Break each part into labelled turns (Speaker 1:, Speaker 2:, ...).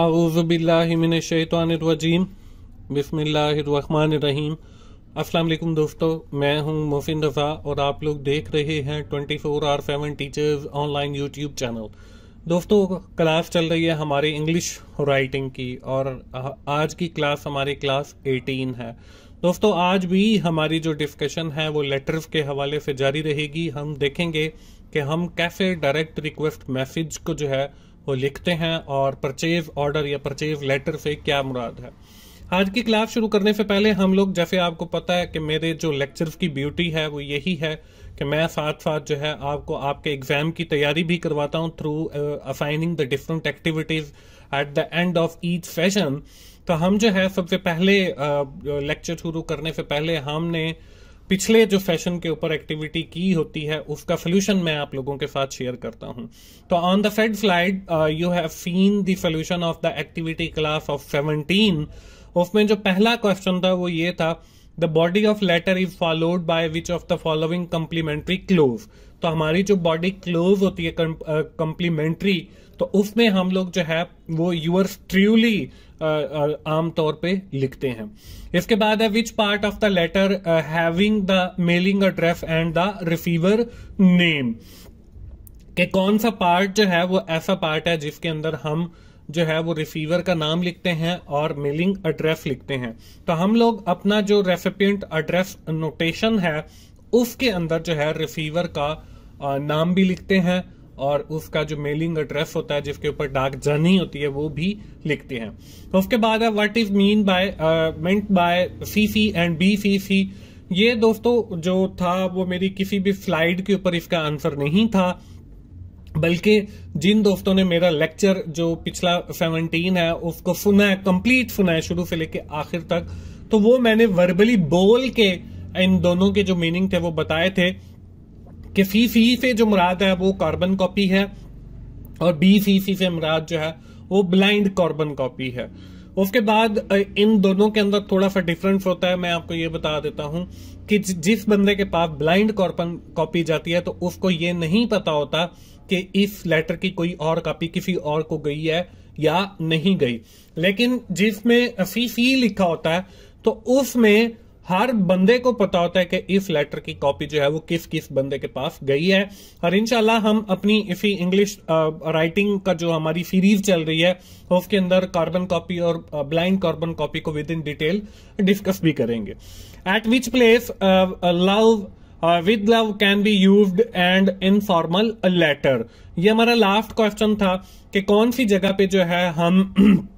Speaker 1: आउज़बिल्लिमिनशैतवानरजीम बसमीम अस्सलाम दोस्तों मैं हूं मोहसिन रज़ा और आप लोग देख रहे हैं 24 four R seven teachers online YouTube channel दोस्तों क्लास चल रही है हमारे इंग्लिश राइटिंग की और आज की क्लास हमारी क्लास 18 है दोस्तों आज भी हमारी जो डिस्कशन है वो लेटर्स के हवाले से जारी रहेगी हम देखेंगे कि हम कैसे डायरेक्ट रिक्वेस्ट मैसेज को जो है वो लिखते हैं और परचेज ऑर्डर या परचेज लेटर से क्या मुराद है आज की क्लास शुरू करने से पहले हम लोग जैसे आपको पता है कि मेरे जो लेक्चर्स की ब्यूटी है वो यही है कि मैं साथ साथ जो है आपको आपके एग्ज़ाम की तैयारी भी करवाता हूँ through assigning the different activities at the end of each session तो हम जो है सबसे पहले लेक्चर uh, शुरू करने से पहले हमने पिछले जो फैशन के ऊपर एक्टिविटी की होती है उसका सोल्यूशन मैं आप लोगों के साथ शेयर करता हूं तो on the fade slide you have seen the solution of the activity class of seventeen उसमें जो पहला क्वेश्चन था वो ये था the body of letter is followed by which of the following complimentary close तो हमारी जो बॉडी क्लोव होती है कम्प्लीमेंट्री uh, तो उसमें हम लोग जो है वो यूअर्स ट्रूली आमतौर पे लिखते हैं इसके बाद है which part of the letter having the mailing address and the receiver name के कौन सा पार्ट जो है वो ऐसा पार्ट है जिसके अंदर हम जो है वो रिसीवर का नाम लिखते हैं और मेलिंग एड्रेस लिखते हैं तो हम लोग अपना जो रेसिपियंट एड्रेस नोटेशन है उसके अंदर जो है रिसीवर का नाम भी लिखते हैं और उसका जो मेलिंग एड्रेस होता है जिसके ऊपर डाक जर्नी होती है वो भी लिखते हैं तो उसके बाद है what is mean by meant by C C and B C C ये दोस्तों जो था वो मेरी किसी भी स्लाइड के ऊपर इसका आंसर नहीं था बल्कि जिन दोस्तों ने मेरा लेक्चर जो पिछला सेवनटीन है उसको सुना है कंप्लीट सुना है शुरू से लेके आखिर तक तो वो मैंने वर्बली बोल के इन दोनों के जो मीनिंग थे वो बताए थे कि फी सी से जो मुराद है वो कार्बन कॉपी है और बी सी सी से मुराद जो है वो ब्लाइंड कार्बन कॉपी है उसके बाद इन दोनों के अंदर थोड़ा सा डिफरेंस होता है मैं आपको ये बता देता हूं कि जिस बंदे के पास ब्लाइंड कार्बन कॉपी जाती है तो उसको ये नहीं पता होता कि इस लेटर की कोई और कॉपी किसी और को गई है या नहीं गई लेकिन जिसमें फी फी लिखा होता है तो उसमें हर बंदे को पता होता है कि इस लेटर की कॉपी जो है वो किस किस बंदे के पास गई है और इनशाला हम अपनी इसी इंग्लिश राइटिंग का जो हमारी सीरीज चल रही है उसके अंदर कार्बन कॉपी और ब्लाइंड कार्बन कॉपी को विद इन डिटेल डिस्कस भी करेंगे at which place love with love can be use and informal letter ये हमारा लास्ट क्वेश्चन था कि कौन सी जगह पे जो है हम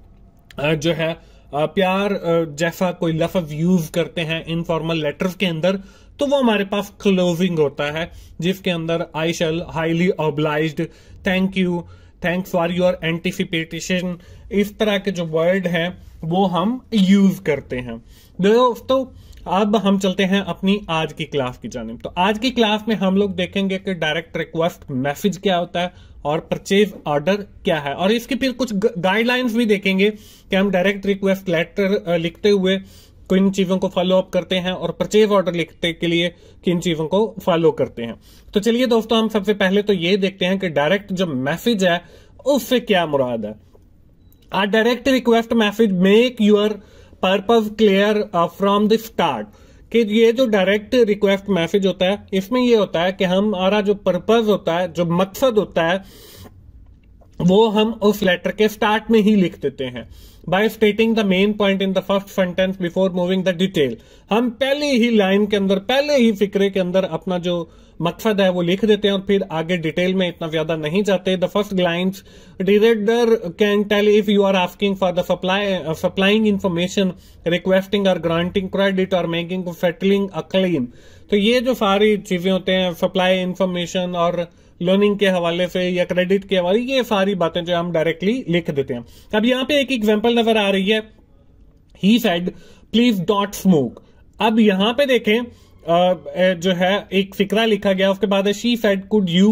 Speaker 1: जो है प्यार जैसा कोई लफ्ज यूज करते हैं इनफॉर्मल लेटर्स के अंदर तो वो हमारे पास क्लोजिंग होता है जिसके अंदर I shall highly oblige thank you thanks for your anticipation इस तरह के जो वर्ड हैं वो हम यूज करते हैं दोस्तों अब हम चलते हैं अपनी आज की क्लास की जानब तो आज की क्लास में हम लोग देखेंगे कि डायरेक्ट रिक्वेस्ट मैसेज क्या होता है और परचेज ऑर्डर क्या है और इसके फिर कुछ गाइडलाइंस भी देखेंगे कि हम डायरेक्ट रिक्वेस्ट लेटर लिखते हुए किन चीजों को फॉलो अप करते हैं और परचेज ऑर्डर लिखते के लिए किन चीजों को फॉलो करते हैं तो चलिए दोस्तों हम सबसे पहले तो ये देखते हैं कि डायरेक्ट जो मैसेज है उससे क्या मुराद है a direct request message make your purpose clear from the start कि ये जो डायरेक्ट रिक्वेस्ट मैसेज होता है इसमें ये होता है कि हमारा जो पर्पज होता है जो मकसद होता है वो हम उस लेटर के स्टार्ट में ही लिख देते हैं by stating the main point in the first sentence before moving the detail हम पहले ही लाइन के अंदर पहले ही फिक्रे के अंदर अपना जो मकसद है वो लिख देते हैं और फिर आगे डिटेल में इतना ज्यादा नहीं जाते the first lines director can tell if you are asking for the supply supplying information requesting और ग्रांटिंग क्रेडिट और मेकिंग सेटलिंग अ क्लेम तो ये जो सारी चीजें होते हैं सप्लाई इन्फॉर्मेशन और लर्निंग के हवाले से या क्रेडिट के हवाले ये सारी बातें जो हम डायरेक्टली लिख देते हैं अब यहाँ पे एक एग्जाम्पल नजर आ रही है ही सेड प्लीज डॉट स्मोक अब यहां पे देखें आ, जो है एक फिक्रा लिखा गया उसके बाद she said could you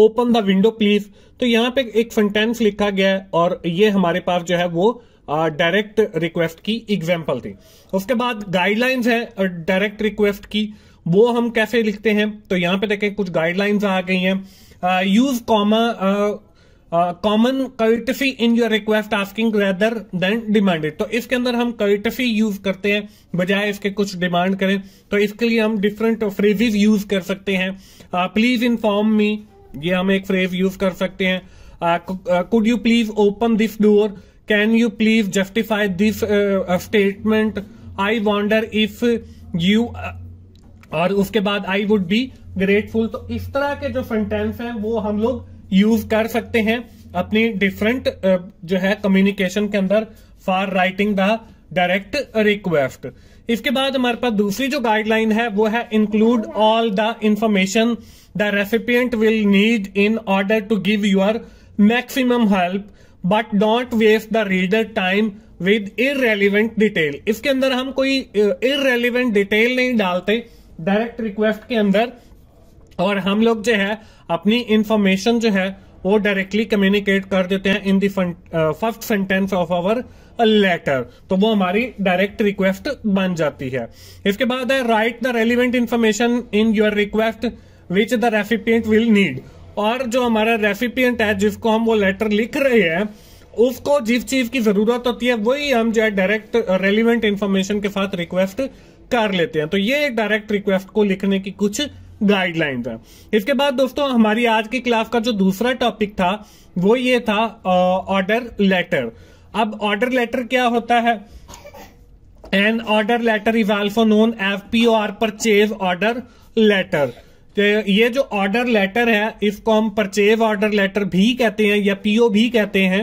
Speaker 1: open the window please तो यहाँ पे एक सेंटेंस लिखा गया है और ये हमारे पास जो है वो डायरेक्ट रिक्वेस्ट की एग्जाम्पल थी उसके बाद गाइडलाइंस है डायरेक्ट रिक्वेस्ट की वो हम कैसे लिखते हैं तो यहाँ पे देखें कुछ गाइडलाइंस आ गई हैं use uh, comma common courtesy in your request asking rather than demanded तो इसके अंदर हम कर्टफी यूज करते हैं बजाय इसके कुछ डिमांड करें तो इसके लिए हम डिफरेंट फ्रेजेज यूज कर सकते हैं प्लीज इन्फॉर्म मी ये हम एक फ्रेज यूज कर सकते हैं could you please open this door can you please justify this statement I wonder if you और उसके बाद आई वुड बी ग्रेटफुल तो इस तरह के जो सेंटेंस हैं वो हम लोग यूज कर सकते हैं अपनी डिफरेंट जो है कम्युनिकेशन के अंदर for writing the direct request इसके बाद हमारे पास दूसरी जो गाइडलाइन है वो है include all the information the recipient will need in order to give your maximum help but don't waste the reader time with irrelevant detail इसके अंदर हम कोई इरेलीवेंट डिटेल नहीं डालते डायरेक्ट रिक्वेस्ट के अंदर और हम लोग जो है अपनी इंफॉर्मेशन जो है वो डायरेक्टली कम्युनिकेट कर देते हैं in the first sentence of our letter तो वो हमारी डायरेक्ट रिक्वेस्ट बन जाती है इसके बाद है write the relevant information in your request which the recipient will need और जो हमारा रेसिपियंट है जिसको हम वो लेटर लिख रहे हैं उसको जिस चीज की जरूरत होती है वही हम जो है डायरेक्ट रेलिवेंट इन्फॉर्मेशन के साथ रिक्वेस्ट कर लेते हैं तो ये एक डायरेक्ट रिक्वेस्ट को लिखने की कुछ गाइडलाइंस है इसके बाद दोस्तों हमारी आज की क्लास का जो दूसरा टॉपिक था वो ये था ऑर्डर लेटर अब ऑर्डर लेटर क्या होता है an order letter is also known F P O or purchase order letter ये जो ऑर्डर लेटर है इसको हम परचेज ऑर्डर लेटर भी कहते हैं या पीओ भी कहते हैं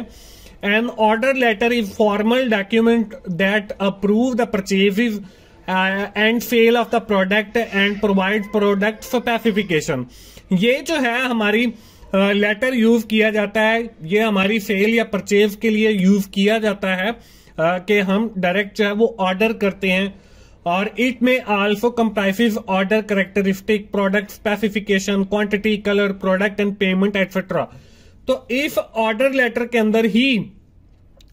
Speaker 1: an order letter is formal document that approve the purchase is and sale of the product and provide product specification ये जो है हमारी लेटर uh, यूज किया जाता है ये हमारी सेल या परचेज के लिए यूज किया जाता है uh, कि हम डायरेक्ट जो है वो ऑर्डर करते हैं और it may also comprises order characteristic product specification quantity colour product and payment etcetera तो इस ऑर्डर लेटर के अंदर ही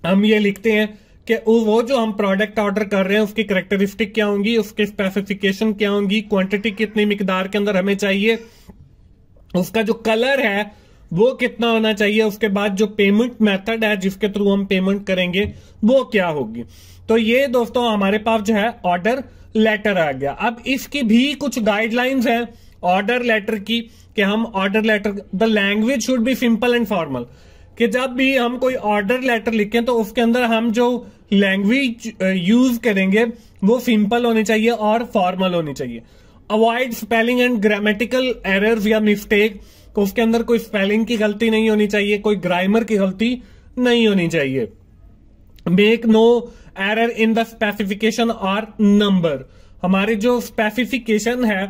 Speaker 1: हम ये लिखते हैं कि वो जो हम प्रोडक्ट ऑर्डर कर रहे हैं उसकी करेक्टरिस्टिक क्या होंगी उसकी स्पेसिफिकेशन क्या होंगी क्वांटिटी कितनी मिकदार के अंदर हमें चाहिए उसका जो कलर है वो कितना होना चाहिए उसके बाद जो पेमेंट मेथड है जिसके थ्रू हम पेमेंट करेंगे वो क्या होगी तो ये दोस्तों हमारे पास जो है ऑर्डर लेटर आ गया अब इसकी भी कुछ गाइडलाइंस हैं ऑर्डर लेटर की कि हम order letter the language should be simple and formal कि जब भी हम कोई ऑर्डर लेटर लिखें तो उसके अंदर हम जो लैंग्वेज यूज uh, करेंगे वो सिंपल होनी चाहिए और फॉर्मल होनी चाहिए avoid spelling and grammatical errors या मिस्टेक उसके अंदर कोई स्पेलिंग की गलती नहीं होनी चाहिए कोई ग्रामर की गलती नहीं होनी चाहिए make no error in the specification और नंबर हमारे जो स्पेसिफिकेशन है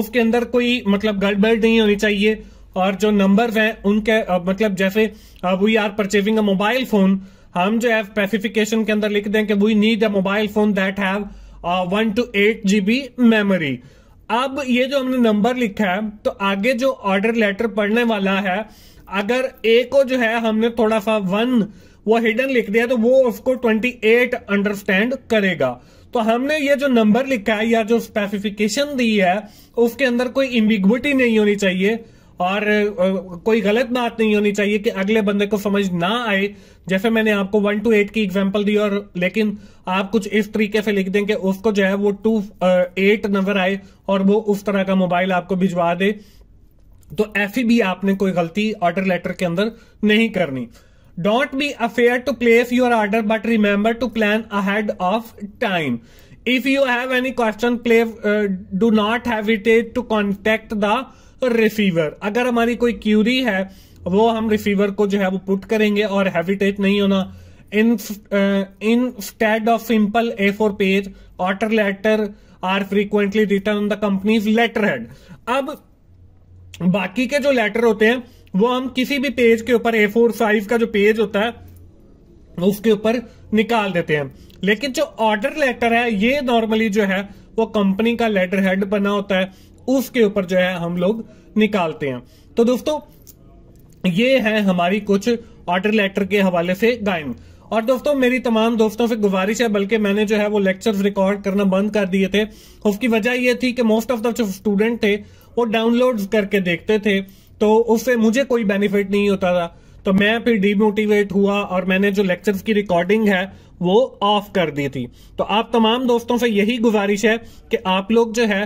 Speaker 1: उसके अंदर कोई मतलब गड़बड़ नहीं होनी चाहिए और जो नंबर्स हैं उनके मतलब जैसे we are purchasing a mobile phone हम जो है स्पेसिफिकेशन के अंदर लिख दें कि we need a mobile phone that have one two eight GB memory अब ये जो हमने नंबर लिखा है तो आगे जो ऑर्डर लेटर पढ़ने वाला है अगर ए को जो है हमने थोड़ा सा वन वो हिडन लिख दिया तो वो उसको ट्वेंटी एट अंडरस्टैंड करेगा तो हमने ये जो नंबर लिखा है या जो स्पेसिफिकेशन दी है उसके अंदर कोई इम्बिग्विटी नहीं होनी चाहिए और कोई गलत बात नहीं होनी चाहिए कि अगले बंदे को समझ ना आए जैसे मैंने आपको वन टू एट की एग्जाम्पल दी और लेकिन आप कुछ इस तरीके से लिख दें कि उसको जो है वो टू एट नंबर आए और वो उस तरह का मोबाइल आपको भिजवा दे तो ऐसी भी आपने कोई गलती ऑर्डर लेटर के अंदर नहीं करनी don't be afraid to place your order but remember to plan ahead of time if you have any question please do not hesitate to contact the receiver अगर हमारी कोई क्यूरी है वो हम रिसीवर को जो है वो पुट करेंगे और हैविटेट नहीं होना in instead of simple A four page order letter are frequently written on the company's letterhead अब बाकी के जो लेटर होते हैं वो हम किसी भी पेज के ऊपर ए फोर साइज का जो पेज होता है उसके ऊपर निकाल देते हैं लेकिन जो ऑर्डर लेटर है ये नॉर्मली जो है वो कंपनी का लेटर हेड बना होता है उसके ऊपर जो है हम लोग निकालते हैं तो दोस्तों ये है हमारी कुछ ऑर्डर लेटर के हवाले से गायन और दोस्तों मेरी तमाम दोस्तों से गुजारिश है बल्कि मैंने जो है वो लेक्चर्स रिकॉर्ड करना बंद कर दिए थे उसकी वजह ये थी कि मोस्ट ऑफ द जो स्टूडेंट थे वो डाउनलोड करके देखते थे तो उससे मुझे कोई बेनिफिट नहीं होता था तो मैं फिर डीमोटिवेट हुआ और मैंने जो लेक्चर्स की रिकॉर्डिंग है वो ऑफ कर दी थी तो आप तमाम दोस्तों से यही गुजारिश है कि आप लोग जो है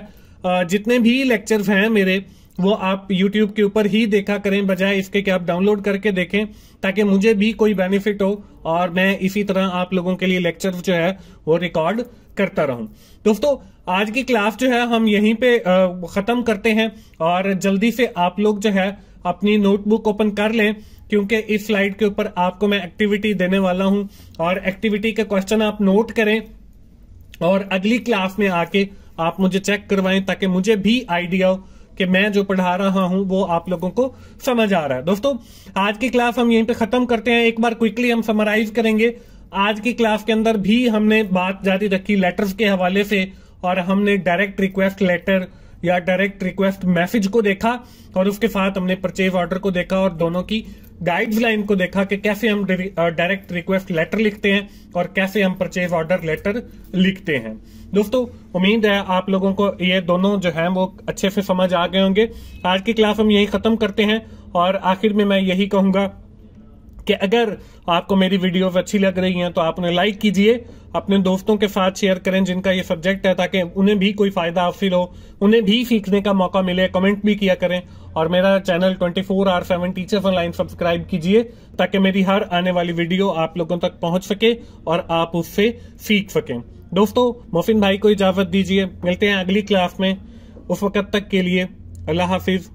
Speaker 1: जितने भी लेक्चर्स हैं मेरे वो आप यूट्यूब के ऊपर ही देखा करें बजाय इसके कि आप डाउनलोड करके देखें ताकि मुझे भी कोई बेनिफिट हो और मैं इसी तरह आप लोगों के लिए लेक्चर जो है वो रिकॉर्ड करता रहूं दोस्तों आज की क्लास जो है हम यहीं पे ख़त्म करते हैं और जल्दी से आप लोग जो है अपनी नोटबुक ओपन कर लें क्योंकि इस स्लाइड के ऊपर आपको मैं एक्टिविटी देने वाला हूं और एक्टिविटी के क्वेश्चन आप नोट करें और अगली क्लास में आके आप मुझे चेक करवाएं ताकि मुझे भी आइडिया हो कि मैं जो पढ़ा रहा हूं वो आप लोगों को समझ आ रहा है दोस्तों आज की क्लास हम यहीं पे खत्म करते हैं एक बार क्विकली हम समराइज करेंगे आज की क्लास के अंदर भी हमने बात जारी रखी लेटर्स के हवाले से और हमने डायरेक्ट रिक्वेस्ट लेटर या डायरेक्ट रिक्वेस्ट मैसेज को देखा और उसके साथ हमने परचेज ऑर्डर को देखा और दोनों की गाइडलाइन को देखा कि कैसे हम डायरेक्ट रिक्वेस्ट लेटर लिखते हैं और कैसे हम परचेज ऑर्डर लेटर लिखते हैं दोस्तों उम्मीद है आप लोगों को ये दोनों जो है वो अच्छे से समझ आ गए होंगे आज की क्लास हम यही खत्म करते हैं और आखिर में मैं यही कहूंगा कि अगर आपको मेरी वीडियो अच्छी लग रही है तो आप उन्हें लाइक कीजिए अपने दोस्तों के साथ शेयर करें जिनका ये सब्जेक्ट है ताकि उन्हें भी कोई फायदा हासिल हो उन्हें भी सीखने का मौका मिले कमेंट भी किया करें और मेरा channel 24 four R seven teachers online subscribe कीजिए ताकि मेरी हर आने वाली वीडियो आप लोगों तक पहुंच सके और आप उससे सीख सकें दोस्तों मोहसिन भाई को इजाजत दीजिए मिलते हैं अगली क्लास में उस वक्त तक के लिए अल्लाह हाफिज़